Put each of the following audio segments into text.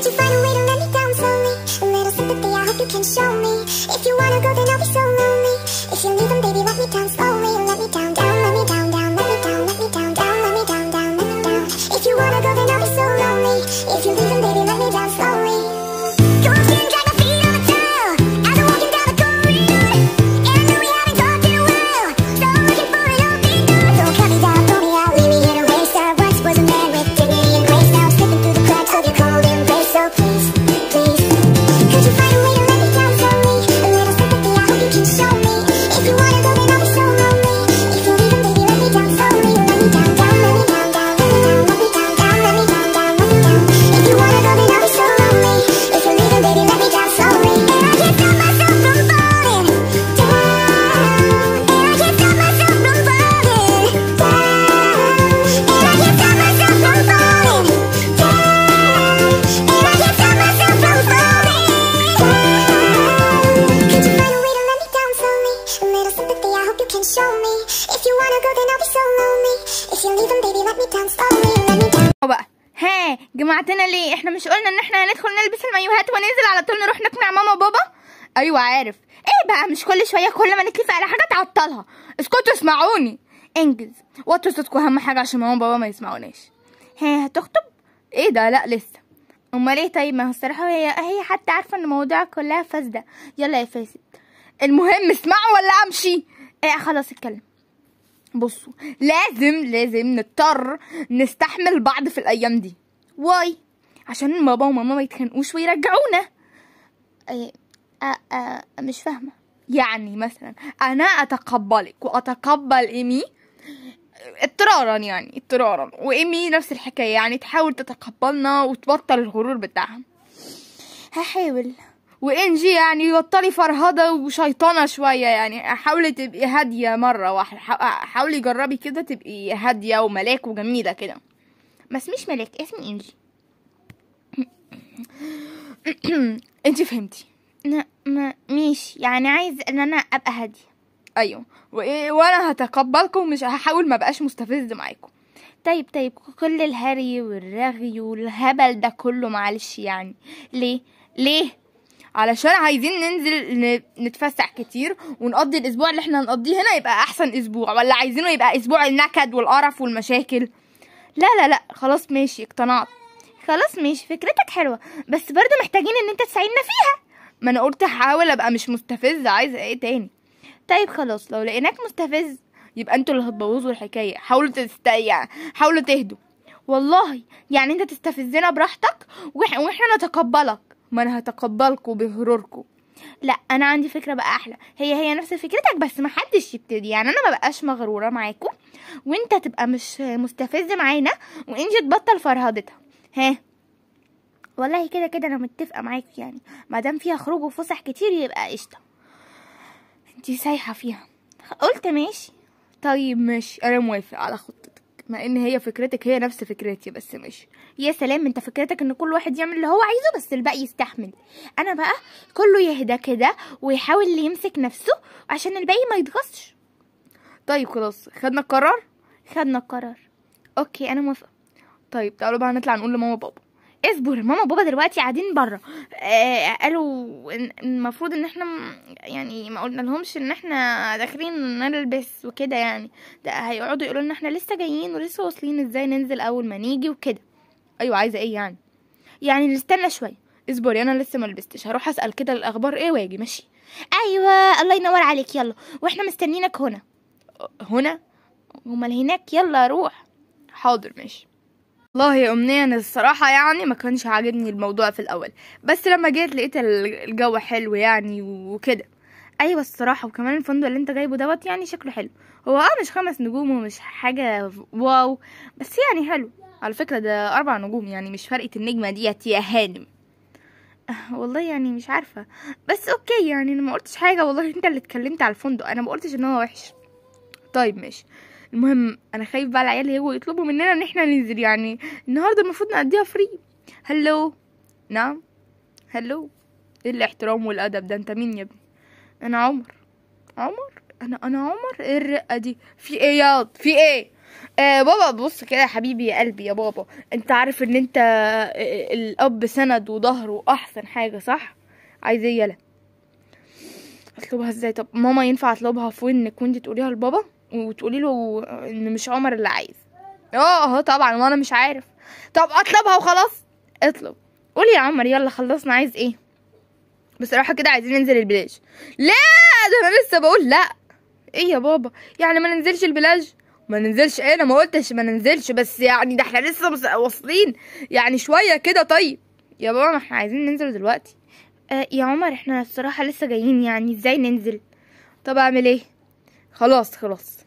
Could you find a way to let me down slowly? A little sympathy, I hope you can show me If you wanna go, then I'll be so lonely ايوه عارف ايه بقى مش كل شويه كل ما نتلف على حاجه تعطلها اسكتوا اسمعوني انجز وطوا صوتكم اهم حاجه عشان ماما وبابا ما يسمعوناش هي هتخطب ايه ده لا لسه امال ايه طيب ما هو الصراحه هي هي حتى عارفه ان الموضوع كلها فاسده يلا يا فاسد المهم اسمعوا ولا امشي ايه خلاص اتكلم بصوا لازم لازم نضطر نستحمل بعض في الايام دي واي عشان بابا وماما ما يتخانقوش ويرجعونا ايه أ... مش فاهمة يعني مثلا أنا أتقبلك وأتقبل إيمي اضطرارا يعني اضطرارا وإيمي نفس الحكاية يعني تحاول تتقبلنا وتبطل الغرور بتاعها هحاول وانجي يعني بطلي فرهده وشيطانه شويه يعني حاولي تبقي هاديه مره واحده حاولي جربي كده تبقي هاديه وملاك وجميله كده ما اسميش ملاك اسمي انجي انتي فهمتي ماشي يعني عايز ان انا ابقى هاديه ايوه وايه وانا هتقبلكم مش هحاول ما بقاش مستفز معاكم طيب طيب كل الهري والرغي والهبل ده كله معلش يعني ليه ليه علشان عايزين ننزل نتفسح كتير ونقضي الاسبوع اللي احنا هنقضيه هنا يبقى احسن اسبوع ولا عايزينه يبقى اسبوع النكد والقرف والمشاكل لا لا لا خلاص ماشي اقتنعت خلاص ماشي فكرتك حلوه بس برضه محتاجين ان انت تساعدنا فيها ما انا قلت هحاول ابقى مش مستفز عايزه ايه تاني طيب خلاص لو لقيناك مستفز يبقى انتوا اللي هتبوظوا الحكايه حاولوا تست يعني حاولوا تهدوا والله يعني انت تستفزنا براحتك وإح... واحنا نتقبلك ما انا هتقبلكوا بغروركم لا انا عندي فكره بقى احلى هي هي نفس فكرتك بس محدش يبتدي يعني انا ما بقاش مغروره معاكم وانت تبقى مش مستفز معانا وانجي تبطل فرهدتها ها والله كده كده انا متفقه معاك يعني مادام فيها خروج وفسح كتير يبقى قشطه انتي سايحه فيها قلت ماشي طيب ماشي انا موافق على خطتك مع ان هي فكرتك هي نفس فكرتي بس ماشي يا سلام انت فكرتك ان كل واحد يعمل اللي هو عايزه بس الباقي يستحمل انا بقى كله يهدى كده ويحاول يمسك نفسه عشان الباقي ما يتغصش طيب خلاص خدنا القرار خدنا القرار اوكي انا موافقه طيب تعالوا بقى نطلع نقول لماما وبابا اصبر ماما وبابا دلوقتي قاعدين بره آه قالوا المفروض ان احنا يعني ما قلنا لهمش ان احنا داخلين نلبس وكده يعني ده هيقعدوا يقولوا ان احنا لسه جايين ولسه واصلين ازاي ننزل اول ما نيجي وكده ايوه عايزه ايه يعني يعني نستنى شويه اصبري انا لسه ما لبستش هروح اسال كده الاخبار ايه واجي ماشي ايوه الله ينور عليك يلا واحنا مستنيينك هنا هنا امال هناك يلا روح حاضر ماشي والله يا أمنية أنا الصراحة يعني ما كانش عاجبني الموضوع في الأول بس لما جيت لقيت الجو حلو يعني وكده أيوة الصراحة وكمان الفندق اللي أنت جايبه دوت يعني شكله حلو هو اه مش خمس نجوم ومش حاجة واو بس يعني حلو على فكرة ده أربع نجوم يعني مش فرقة النجمة ديت يا هانم أه، والله يعني مش عارفة بس أوكي يعني أنا ما قلتش حاجة والله أنت اللي اتكلمت على الفندق أنا ما قلتش إن هو وحش طيب ماشي المهم انا خايف بقى العيال يجوا يطلبوا مننا ان احنا ننزل يعني النهارده المفروض نقضيها فري هلو نعم هلو ايه الاحترام والادب ده انت مين يا ابني انا عمر عمر انا انا عمر ايه الرقه دي في ايه ياض في ايه آه بابا بص كده يا حبيبي يا قلبي يا بابا انت عارف ان انت آه، آه، الاب سند وظهر واحسن حاجه صح عايز ايه يلا اطلبها ازاي طب ماما ينفع اطلبها في ودنك وانت تقوليها لبابا وتقولي له ان مش عمر اللي عايز آه،, اه طبعا وانا مش عارف طب اطلبها وخلاص اطلب قولي يا عمر يلا خلصنا عايز ايه بصراحه كده عايزين ننزل البلاج لا ده انا لسه بقول لا ايه يا بابا يعني ما ننزلش البلاج ما ننزلش ايه انا ما قلتش ما ننزلش بس يعني ده احنا لسه واصلين يعني شويه كده طيب يا بابا ما احنا عايزين ننزل دلوقتي آه يا عمر احنا الصراحه لسه جايين يعني ازاي ننزل طب اعمل ايه خلاص خلاص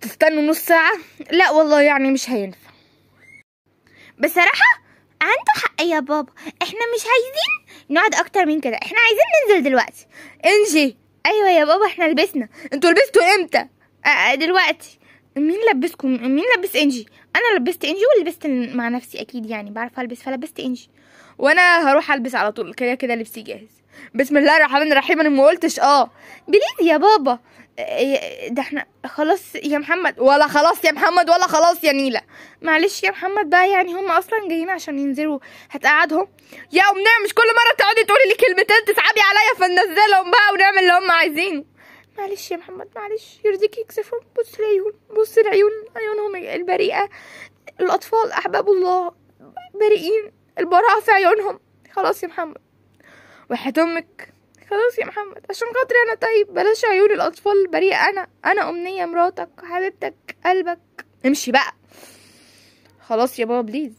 تستنوا نص ساعة لا والله يعني مش هينفع بصراحة عنده حق يا بابا احنا مش عايزين نقعد اكتر من كده احنا عايزين ننزل دلوقتي انجي ايوه يا بابا احنا لبسنا انتوا لبستوا امتى آه،, آه دلوقتي مين لبسكم مين لبس انجي انا لبست انجي ولبست مع نفسي اكيد يعني بعرف البس فلبست انجي وانا هروح البس على طول كده كده لبسي جاهز بسم الله الرحمن الرحيم انا ما قلتش اه بليز يا بابا إيه، ده احنا خلاص يا محمد ولا خلاص يا محمد ولا خلاص يا نيلة معلش يا محمد بقى يعني هم اصلا جايين عشان ينزلوا هتقعدهم يا ام نعم مش كل مرة تقعدي تقولي لي كلمتين تتعبي عليا فننزلهم بقى ونعمل اللي هم عايزينه معلش يا محمد معلش يرضيك يكسفهم بص العيون بص العيون عيونهم البريئة الأطفال أحباب الله بريئين البراءة في عيونهم خلاص يا محمد وحياة أمك خلاص يا محمد عشان خاطري انا طيب بلاش عيون الاطفال البريئه انا انا امنيه مراتك حبيبتك قلبك امشي بقى خلاص يا بابا بليز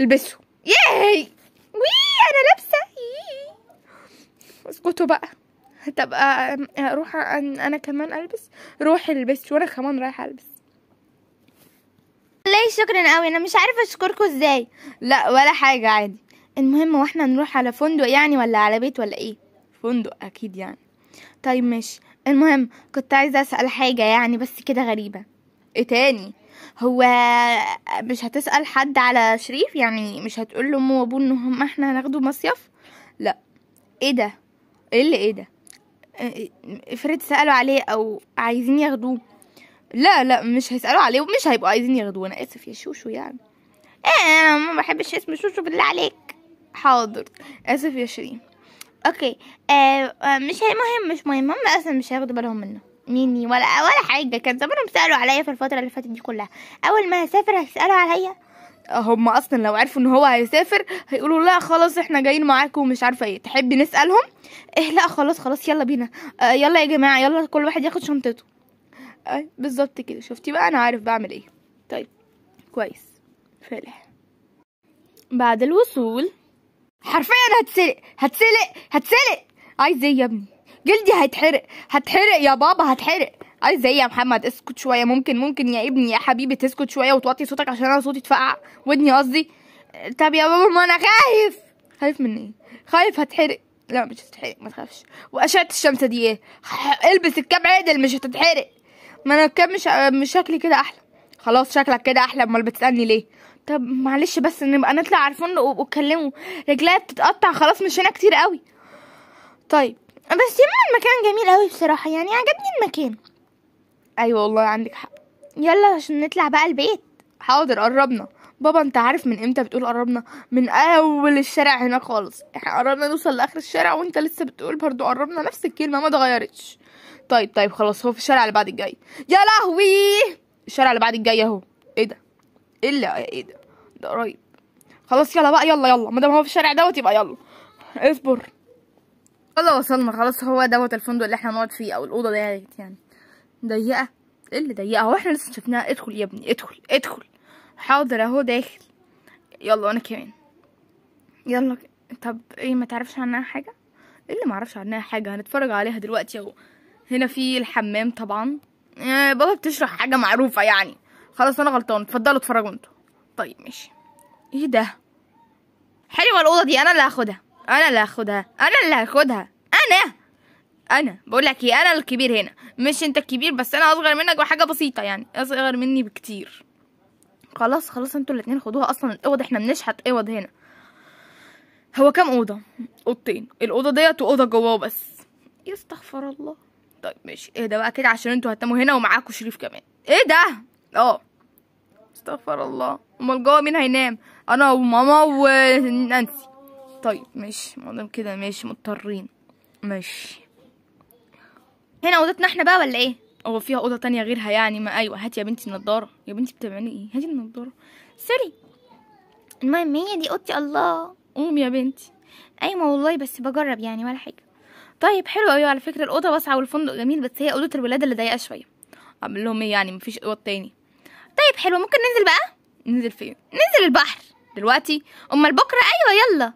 البسه ياي وي انا لابسه اسكتوا بقى طب اروح آه، آه، آه، انا كمان البس روحي البس وانا كمان رايحه البس ليه شكرا قوي انا مش عارفه اشكركم ازاي لا ولا حاجه عادي المهم واحنا نروح على فندق يعني ولا على بيت ولا ايه فندق اكيد يعني طيب ماشي المهم كنت عايزة اسأل حاجة يعني بس كده غريبة ايه تاني هو مش هتسأل حد على شريف يعني مش هتقول لأمه وأبوه إن هم إحنا هناخده مصيف لأ إيه ده إيه اللي إيه ده إيه، افرض سألوا عليه أو عايزين ياخدوه لا لا مش هيسألوا عليه ومش هيبقوا عايزين ياخدوه أنا آسف يا شوشو يعني إيه أنا ما بحبش اسم شوشو بالله عليك حاضر آسف يا شيرين اوكي آه, آه، مش مهم مش مهم هم اصلا مش هياخدوا بالهم منه مني ولا ولا حاجه كان زمانهم سالوا عليا في الفتره اللي فاتت دي كلها اول ما هسافر هيسالوا عليا آه، هم اصلا لو عرفوا ان هو هيسافر هيقولوا لا خلاص احنا جايين معاكم ومش عارفه ايه تحبي نسالهم إيه لا خلاص خلاص يلا بينا آه يلا يا جماعه يلا كل واحد ياخد شنطته آه بالظبط كده شفتي بقى انا عارف بعمل ايه طيب كويس فالح بعد الوصول حرفيا هتسلق هتسلق هتسلق عايز ايه يا ابني جلدي هيتحرق هتحرق يا بابا هتحرق عايز ايه يا محمد اسكت شويه ممكن ممكن يا ابني يا حبيبي تسكت شويه وتوطي صوتك عشان انا صوتي اتفقع ودني قصدي طب يا بابا ما انا خايف خايف من ايه خايف هتحرق لا مش هتتحرق ما تخافش واشعه الشمس دي ايه البس الكاب عدل مش هتتحرق ما انا الكاب مش مش شكلي كده احلى خلاص شكلك كده احلى امال بتسالني ليه طب معلش بس نبقى نطلع على الفندق واتكلموا رجلها بتتقطع خلاص مشينا كتير قوي طيب بس يما المكان جميل قوي بصراحة يعني عجبني المكان ايوه والله عندك حق يلا عشان نطلع بقى البيت حاضر قربنا بابا انت عارف من امتى بتقول قربنا من اول الشارع هنا خالص احنا قربنا نوصل لاخر الشارع وانت لسه بتقول برضو قربنا نفس الكلمه ما اتغيرتش طيب طيب خلاص هو في الشارع اللي بعد الجاي يا لهوي الشارع اللي بعد الجاي اهو ايه ده ايه اللي ايه ده ده قريب خلاص يلا بقى يلا يلا ما دام هو في الشارع دوت يبقى يلا اصبر يلا وصلنا خلاص هو دوت الفندق اللي احنا هنقعد فيه او الاوضه ديت يعني ضيقه ايه اللي ضيقه هو احنا لسه شفناها ادخل يا ابني ادخل ادخل حاضر اهو داخل يلا وانا كمان يلا طب ايه ما تعرفش عنها حاجه ايه اللي ما اعرفش عنها حاجه هنتفرج عليها دلوقتي اهو هنا في الحمام طبعا بابا بتشرح حاجه معروفه يعني خلاص انا غلطان اتفضلوا اتفرجوا انتوا طيب ماشي ايه ده حلوه الاوضه دي انا اللي هاخدها انا اللي هاخدها انا اللي هاخدها انا انا بقول لك ايه انا الكبير هنا مش انت الكبير بس انا اصغر منك بحاجه بسيطه يعني اصغر مني بكتير خلاص خلاص انتوا الاتنين خدوها اصلا الاوض احنا بنشحت اوض هنا هو كام اوضه اوضتين الاوضه ديت واوضه جواه بس يستغفر الله طيب ماشي ايه ده بقى كده عشان انتوا هتناموا هنا ومعاكوا شريف كمان ايه ده اه استغفر الله امال جوه مين هينام انا وماما ونانسي طيب ماشي ما دام كده ماشي مضطرين ماشي هنا اوضتنا احنا بقى ولا ايه هو فيها اوضه تانية غيرها يعني ما ايوه هاتي يا بنتي النضاره يا بنتي بتعملي ايه هاتي النضاره سوري المهم هي دي اوضتي الله قوم يا بنتي ايوه والله بس بجرب يعني ولا حاجه طيب حلو قوي على فكره الاوضه واسعه والفندق جميل بس هي اوضه الولاده اللي ضيقه شويه اعمل لهم ايه يعني مفيش اوض تاني طيب حلو ممكن ننزل بقى ننزل فين ننزل البحر دلوقتي امال بكره ايوه يلا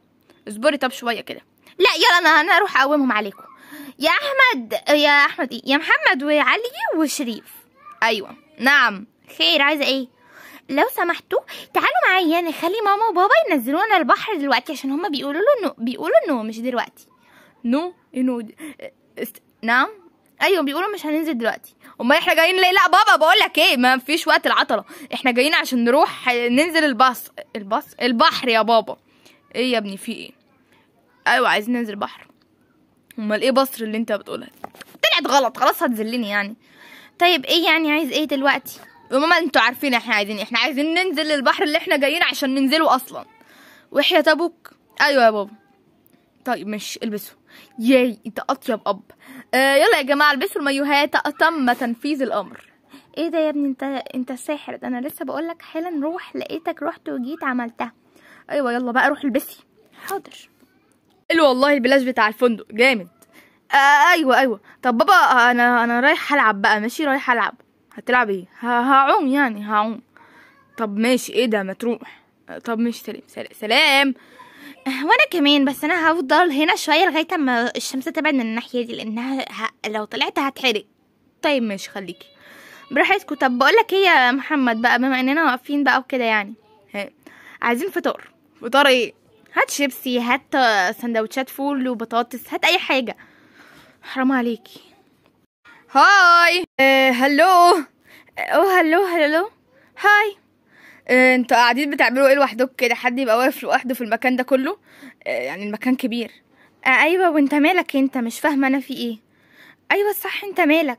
اصبري طب شويه كده لا يلا انا انا اروح اقومهم عليكم يا احمد يا احمد ايه يا محمد وعلي وشريف ايوه نعم خير عايزه ايه لو سمحتوا تعالوا معايا نخلي يعني ماما وبابا ينزلونا البحر دلوقتي عشان هما بيقولوا له انه بيقولوا انه مش دلوقتي نو no, نو no. نعم ايوه بيقولوا مش هننزل دلوقتي امال احنا جايين ليه لا بابا بقول لك ايه ما فيش وقت العطله احنا جايين عشان نروح ننزل الباص الباص البحر يا بابا ايه يا ابني في ايه ايوه عايزين ننزل بحر امال ايه بصر اللي انت بتقولها طلعت غلط خلاص هتذلني يعني طيب ايه يعني عايز ايه دلوقتي ماما انتوا عارفين احنا عايزين ايه؟ احنا عايزين ننزل البحر اللي احنا جايين عشان ننزله اصلا وحياه تبوك ايوه يا بابا طيب مش البسوا ياي انت اطيب اب آه يلا يا جماعه البسوا المايوهات تم تنفيذ الامر ايه ده يا ابني انت انت ساحر ده انا لسه بقول لك حالا روح لقيتك رحت وجيت عملتها ايوه يلا بقى روح البسي حاضر حلو والله البلاش بتاع الفندق جامد آه ايوه ايوه طب بابا انا انا رايح العب بقى ماشي رايح العب هتلعب ايه هعوم يعني هعوم طب ماشي ايه ده ما تروح طب ماشي سلام سلام, سلام. وانا كمان بس انا هفضل هنا شويه لغايه اما الشمس تبعد من الناحيه دي لانها ه... لو طلعت هتحرق طيب ماشي خليكي براحتكم طب بقول لك ايه يا محمد بقى بما اننا واقفين بقى وكده يعني عايزين فطار فطار ايه هات شيبسي هات سندوتشات فول وبطاطس هات اي حاجه حرام عليكي هاي آه، هلو آه، اوه هلو هلو هاي آه، انتوا قاعدين بتعملوا ايه لوحدكم كده حد يبقى واقف لوحده في المكان ده كله آه، يعني المكان كبير آه، ايوه وانت مالك انت مش فاهمه انا في ايه ايوه صح انت مالك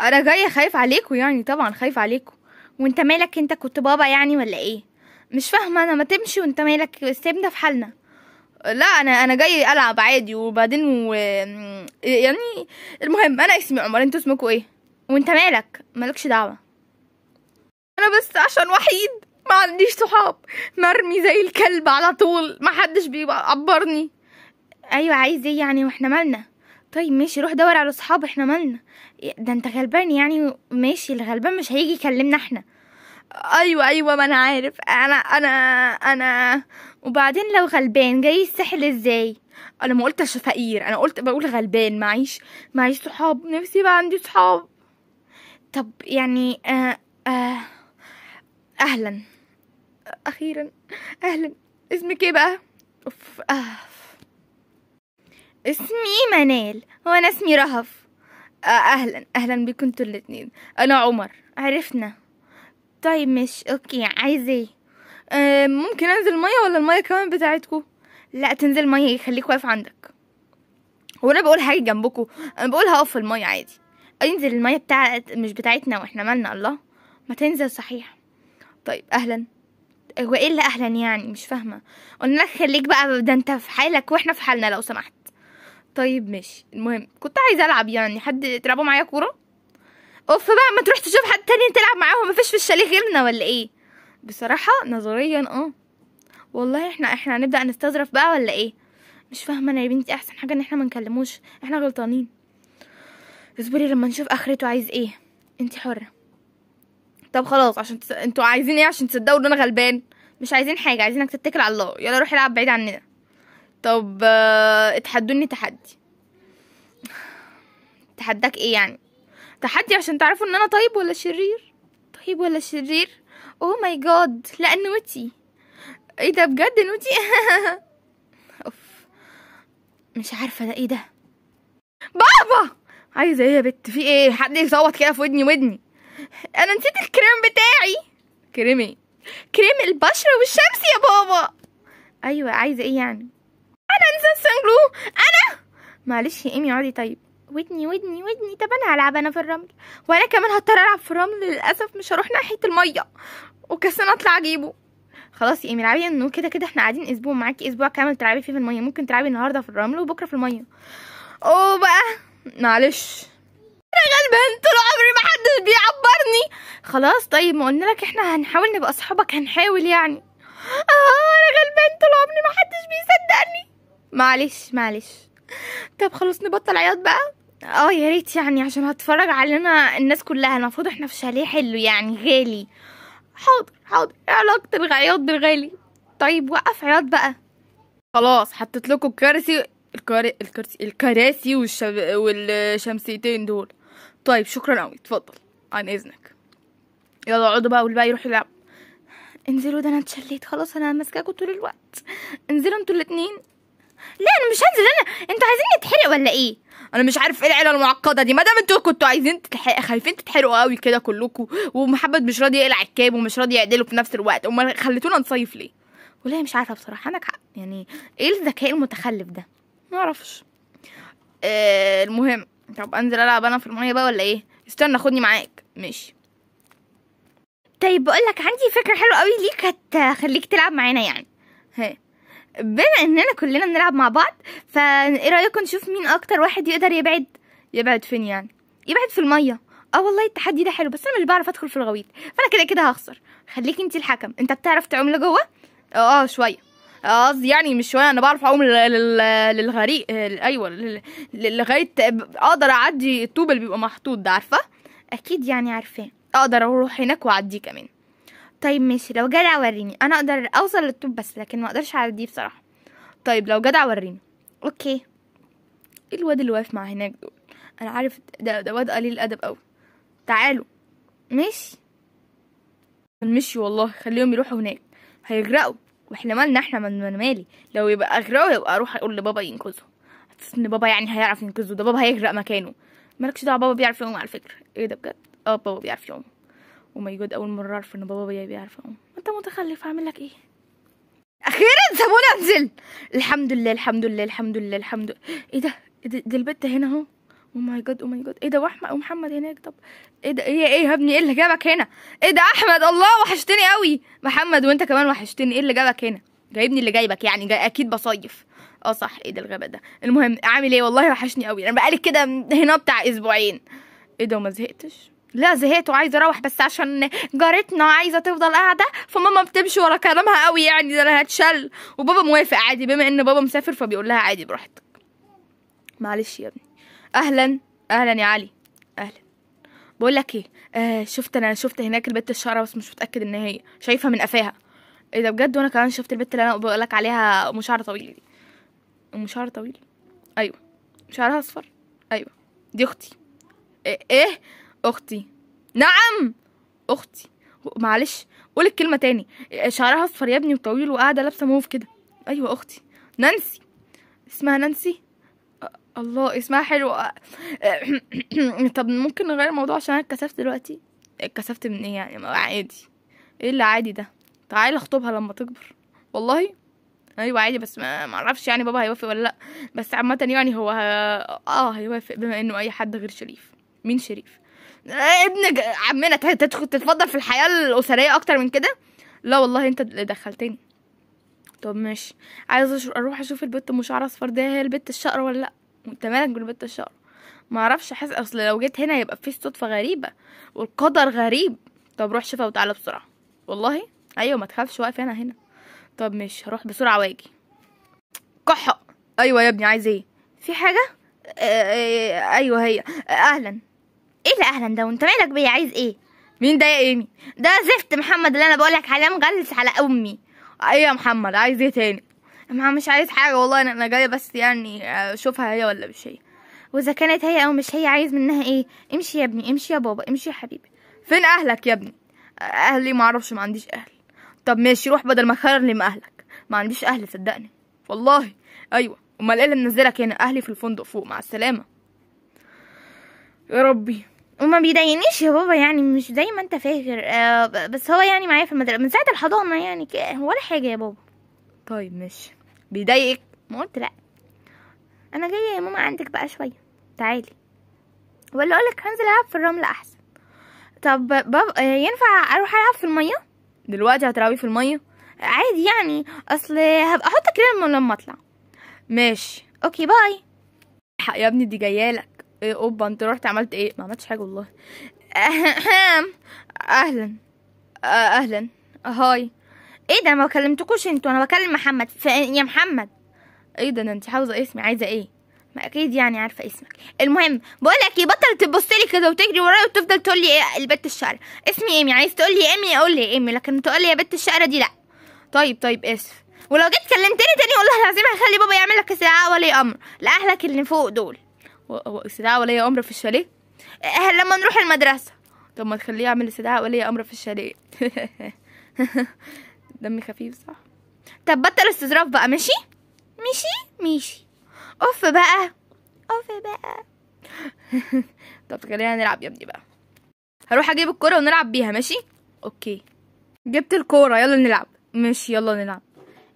انا جايه خايف عليكم يعني طبعا خايف عليكم وانت مالك انت كنت بابا يعني ولا ايه مش فاهمه انا ما تمشي وانت مالك سيبنا في حالنا لا انا انا جاي العب عادي وبعدين و... يعني المهم انا اسمي عمر انتوا اسمكوا ايه وانت مالك مالكش دعوه انا بس عشان وحيد ما عنديش صحاب مرمي زي الكلب على طول ما حدش بيعبرني ايوه عايز ايه يعني واحنا مالنا طيب ماشي روح دور على صحاب احنا مالنا ده انت غلبان يعني ماشي الغلبان مش هيجي يكلمنا احنا ايوه ايوه ما انا عارف انا انا انا وبعدين لو غلبان جاي الساحل ازاي انا ما قلتش فقير انا قلت بقول غلبان معيش معيش صحاب نفسي بقى عندي صحاب طب يعني آه آه اهلا أخيرا أهلا اسمك ايه بقى؟ أوف آه. اسمي منال وأنا اسمي رهف آه، أهلا أهلا بيكم انتوا الاتنين أنا عمر عرفنا طيب مش أوكي عايز ايه؟ آه، ممكن أنزل مية ولا المية كمان بتاعتكم؟ لا تنزل مية يخليك واقف عندك وأنا بقول حاجة جنبكوا أنا بقول هقف في المية عادي انزل المية بتاعت مش بتاعتنا واحنا مالنا الله ما تنزل صحيح طيب أهلا هو ايه اللي اهلا يعني مش فاهمه قلنا لك خليك بقى ده انت في حالك واحنا في حالنا لو سمحت طيب ماشي المهم كنت عايزه العب يعني حد تلعبوا معايا كوره اوف بقى ما تروح تشوف حد تاني تلعب معاهم فيش في الشاليه غيرنا ولا ايه بصراحه نظريا اه والله احنا احنا هنبدا نستظرف بقى ولا ايه مش فاهمه انا يا بنتي احسن حاجه ان احنا ما نكلموش احنا غلطانين اصبري لما نشوف اخرته عايز ايه انت حره طب خلاص عشان تس... انتوا عايزين ايه عشان تصدقوا ان انا غلبان مش عايزين حاجه عايزينك تتكل على الله يلا روح العب بعيد عننا طب آه، اتحدوني تحدي تحداك ايه يعني تحدي عشان تعرفوا ان انا طيب ولا شرير طيب ولا شرير اوه ماي جاد لا نوتي ايه ده بجد نوتي اوف مش عارفه ده ايه ده بابا عايزه ايه يا بت في ايه حد يصوت كده في ودني ودني انا نسيت الكريم بتاعي كريم كريم البشره والشمس يا بابا ايوه عايزه ايه يعني انا انسى سنجلو انا معلش يا ايمي اقعدي طيب ودني ودني ودني طب انا هلعب انا في الرمل وانا كمان هضطر العب في الرمل للاسف مش هروح ناحيه الميه وكسنا اطلع اجيبه خلاص يا ايمي العبي انه كده كده احنا قاعدين اسبوع معاكي اسبوع كامل تلعبي فيه في الميه ممكن تلعبي النهارده في الرمل وبكره في الميه اوه بقى معلش انا غلبان طول عمري ما حدش بيعبرني خلاص طيب ما قلنا لك احنا هنحاول نبقى اصحابك هنحاول يعني اه انا غلبان طول عمري ما حدش بيصدقني معلش معلش طب خلاص نبطل عياط بقى اه يا ريت يعني عشان هتفرج علينا الناس كلها المفروض احنا في شاليه حلو يعني غالي حاضر حاضر ايه علاقه العياط بالغالي طيب وقف عياط بقى خلاص حطيت لكم الكرسي الكرسي الكرسي والشب... والشمسيتين دول طيب شكرا قوي اتفضل عن اذنك يلا اقعدوا بقى والباقي يروح يلعب انزلوا ده انا اتشليت خلاص انا ماسكاكوا طول الوقت انزلوا انتوا الاتنين لا انا مش هنزل انا انتوا عايزين نتحرق ولا ايه انا مش عارف ايه العيله المعقده دي ما دام انتوا كنتوا عايزين تتحرق خايفين تتحرقوا قوي كده كلكم ومحمد مش راضي يقلع الكاب ومش راضي يعدله في نفس الوقت امال خليتونا نصيف ليه والله مش عارفه بصراحه انا يعني ايه الذكاء المتخلف ده ما اعرفش آه المهم طب انزل العب انا في الميه بقى ولا ايه استنى خدني معاك ماشي طيب بقول لك عندي فكره حلوه قوي ليك هتخليك تلعب معانا يعني ها بما اننا كلنا بنلعب مع بعض فايه رايكم نشوف مين اكتر واحد يقدر يبعد يبعد فين يعني يبعد في الميه اه والله التحدي ده حلو بس انا مش بعرف ادخل في الغويط فانا كده كده هخسر خليك انت الحكم انت بتعرف تعوم لجوه اه, آه، شويه قصدي يعني مش شويه انا بعرف اعوم للغريق ايوه لغايه اقدر اعدي الطوب اللي بيبقى محطوط ده عارفه اكيد يعني عارفاه اقدر اروح هناك واعديه كمان طيب ماشي لو جدع وريني انا اقدر اوصل للطوب بس لكن ما اقدرش اعديه بصراحه طيب لو جدع وريني اوكي ايه الواد اللي واقف مع هناك دول انا عارف ده ده واد قليل الادب قوي تعالوا ماشي مشي والله خليهم يروحوا هناك هيغرقوا واحنا مالنا احنا من من مالي لو يبقى اغراه يبقى اروح اقول لبابا ينقذه حاسس ان بابا يعني هيعرف ينقذه ده بابا هيغرق مكانه مالكش دعوه بابا بيعرف يقوم على فكره ايه ده بجد اه بابا بيعرف يقوم وما يجود اول مره اعرف ان بابا بيعرف يقوم انت متخلف هعمل لك ايه اخيرا سابوني انزل الحمد لله الحمد لله الحمد لله الحمد لله ايه ده إيه ده البت هنا اهو او ماي جاد او ماي جاد ايه ده واحمد ومحمد هناك طب ايه ده ايه ايه يا ابني ايه اللي جابك هنا ايه ده احمد الله وحشتني قوي محمد وانت كمان وحشتني ايه اللي جابك هنا جايبني اللي جايبك يعني جاي اكيد بصيف اه صح ايه ده الغباء ده المهم عامل ايه والله وحشني قوي انا يعني بقالي كده هنا بتاع اسبوعين ايه ده وما زهقتش لا زهقت وعايزه اروح بس عشان جارتنا عايزه تفضل قاعده فماما بتمشي ورا كلامها قوي يعني ده انا هتشل وبابا موافق عادي بما ان بابا مسافر فبيقول لها عادي براحتك معلش يا ابني اهلا اهلا يا علي اهلا بقول لك ايه آه شفت انا شفت هناك البت الشعره بس مش متاكد ان هي شايفه من قفاها ايه ده بجد وانا كمان شفت البت اللي انا بقول لك عليها ام شعر طويل دي ام شعر طويل ايوه شعرها اصفر ايوه دي اختي إيه؟, إيه؟ اختي نعم اختي معلش قول الكلمه تاني شعرها اصفر يا ابني وطويل وقاعده لابسه موف كده ايوه اختي نانسي اسمها نانسي الله اسمها حلو طب ممكن نغير الموضوع عشان انا اتكسفت دلوقتي اتكسفت من ايه يعني عادي ايه اللي عادي ده تعالى اخطبها لما تكبر والله ايوه عادي بس ما اعرفش يعني بابا هيوافق ولا لا بس عامه يعني هو ه... اه هيوافق بما انه اي حد غير شريف مين شريف آه، ابن عمنا تدخل تتفضل في الحياه الاسريه اكتر من كده لا والله انت اللي دخلتني طب ماشي عايزه اروح اشوف البت مشعره اصفر ده هي البت الشقره ولا لا انت مالك بالبت الشقره ما اعرفش حاسس اصل لو جيت هنا يبقى في صدفه غريبه والقدر غريب طب روح شوفها وتعالى بسرعه والله ايوه ما تخافش واقف انا هنا طب ماشي هروح بسرعه واجي كحه ايوه يا ابني عايز ايه في حاجه آه، آه، ايوه هي اهلا ايه اهلا ده وانت مالك بيا عايز ايه مين ده يا ايمي ده زفت محمد اللي انا بقولك عليه مغلس على امي اي يا محمد عايز ايه تاني ما مش عايز حاجه والله انا جايه بس يعني اشوفها آه، هي ولا مش هي واذا كانت هي او مش هي عايز منها ايه امشي يا ابني امشي يا بابا امشي يا حبيبي فين اهلك يا ابني اهلي ما اعرفش ما عنديش اهل طب ماشي روح بدل ما تخرج لي اهلك ما عنديش اهل صدقني والله ايوه امال ايه اللي منزلك هنا اهلي في الفندق فوق مع السلامه يا ربي وما بيضايقنيش يا بابا يعني مش زي ما انت فاكر آه بس هو يعني معايا في المدرسه من ساعه الحضانه يعني ولا حاجه يا بابا طيب ماشي بيضايقك ما قلت لا انا جايه يا ماما عندك بقى شويه تعالي ولا اقولك هنزل العب في الرمل احسن طب بابا ينفع اروح العب في الميه دلوقتي هتلعبي في الميه عادي يعني اصل هبقى احط كريم لما اطلع ماشي اوكي باي يا ابني دي جايالك ايه اوبا انت رحت عملت ايه ما عملتش حاجه والله اهلا أه، اهلا هاي ايه ده ما كلمتكوش انتوا انا بكلم محمد ف... يا محمد ايه ده, انت عاوزه اسمي عايزه ايه ما اكيد يعني عارفه اسمك المهم بقول لك ايه بطل تبص لي كده وتجري ورايا وتفضل تقول لي ايه البت الشعر اسمي ايمي عايز تقول لي ايمي اقول لي ايمي لكن تقول لي يا بت الشقره دي لا طيب طيب اسف ولو جيت كلمتني تاني والله العظيم هخلي بابا يعمل لك ساعه ولي امر لاهلك اللي فوق دول استدعاء ولي امر في الشاليه هل لما نروح المدرسه طب ما تخليه يعمل استدعاء ولي امر في الشاليه دمي خفيف صح طب بطل استظراف بقى ماشي ماشي ماشي اوف بقى اوف بقى طب خلينا نلعب يا ابني بقى هروح اجيب الكوره ونلعب بيها ماشي اوكي جبت الكوره يلا نلعب ماشي يلا نلعب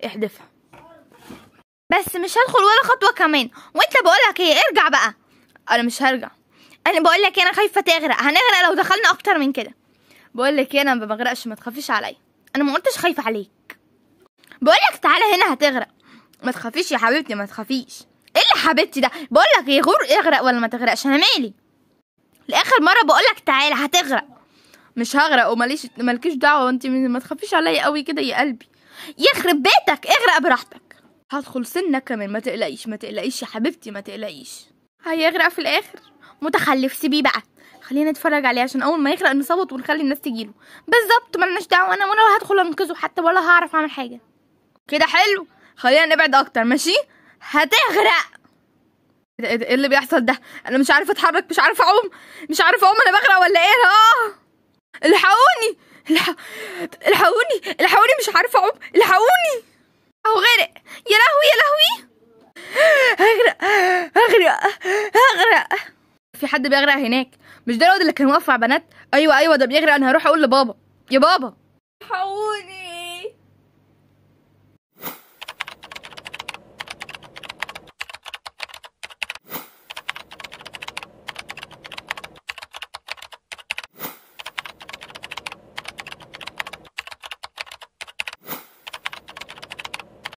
احذفها بس مش هدخل ولا خطوه كمان وانت بقولك ايه ارجع بقى انا مش هرجع انا بقولك ايه؟ انا خايفه تغرق هنغرق لو دخلنا اكتر من كده بقولك ايه انا ما بغرقش ما تخافيش عليا انا ما قلتش خايفه عليك بقولك تعالى هنا هتغرق ما تخافيش يا حبيبتي ما تخافيش ايه اللي حبيبتي ده بقولك ايه؟ غور اغرق ولا ما تغرقش انا مالي لاخر مره بقولك تعالى هتغرق مش هغرق وماليش مالكيش دعوه وانتي ما تخافيش عليا قوي كده يا قلبي يخرب بيتك اغرق براحتك هدخل سنة كمان ما تقلقيش ما تقلقيش يا حبيبتي ما تقلقيش هيغرق في الاخر متخلف سيبيه بقى خلينا نتفرج عليه عشان اول ما يغرق نصوت ونخلي الناس تجيله بالظبط ملناش دعوه انا ولا هدخل انقذه حتى ولا هعرف اعمل حاجه كده حلو خلينا نبعد اكتر ماشي هتغرق ايه, إيه, إيه اللي بيحصل ده انا مش عارفه اتحرك مش عارفه اعوم مش عارفه اعوم انا بغرق ولا ايه اه الحقوني الحقوني الحقوني مش عارفه اعوم الحقوني أو غرق يا لهوي يا لهوي هغرق هغرق هغرق في حد بيغرق هناك مش ده الواد اللي كان واقف مع بنات ايوه ايوه ده بيغرق انا هروح اقول لبابا يا بابا الحقوني